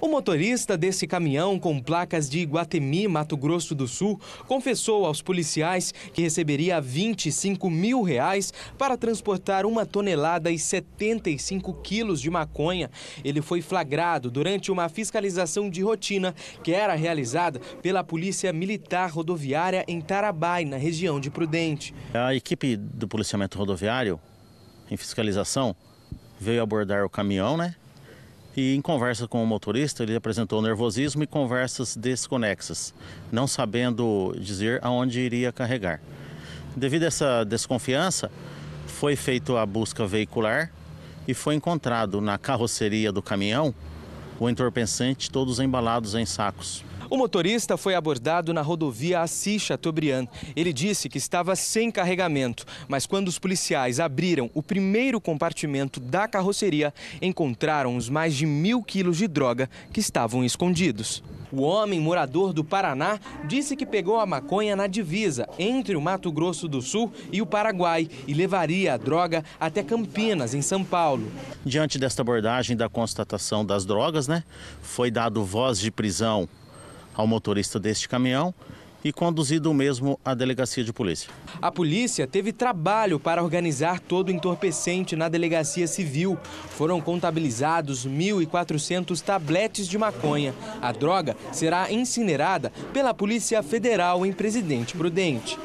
O motorista desse caminhão com placas de Iguatemi, Mato Grosso do Sul, confessou aos policiais que receberia 25 mil reais para transportar uma tonelada e 75 quilos de maconha. Ele foi flagrado durante uma fiscalização de rotina que era realizada pela Polícia Militar Rodoviária em Tarabai, na região de Prudente. A equipe do policiamento rodoviário, em fiscalização, veio abordar o caminhão, né? E em conversa com o motorista, ele apresentou nervosismo e conversas desconexas, não sabendo dizer aonde iria carregar. Devido a essa desconfiança, foi feita a busca veicular e foi encontrado na carroceria do caminhão o entorpecente, todos embalados em sacos. O motorista foi abordado na rodovia Assis Chateaubriand. Ele disse que estava sem carregamento, mas quando os policiais abriram o primeiro compartimento da carroceria, encontraram os mais de mil quilos de droga que estavam escondidos. O homem, morador do Paraná, disse que pegou a maconha na divisa entre o Mato Grosso do Sul e o Paraguai e levaria a droga até Campinas, em São Paulo. Diante desta abordagem da constatação das drogas, né, foi dado voz de prisão ao motorista deste caminhão e conduzido mesmo à delegacia de polícia. A polícia teve trabalho para organizar todo o entorpecente na delegacia civil. Foram contabilizados 1.400 tabletes de maconha. A droga será incinerada pela Polícia Federal em Presidente Prudente.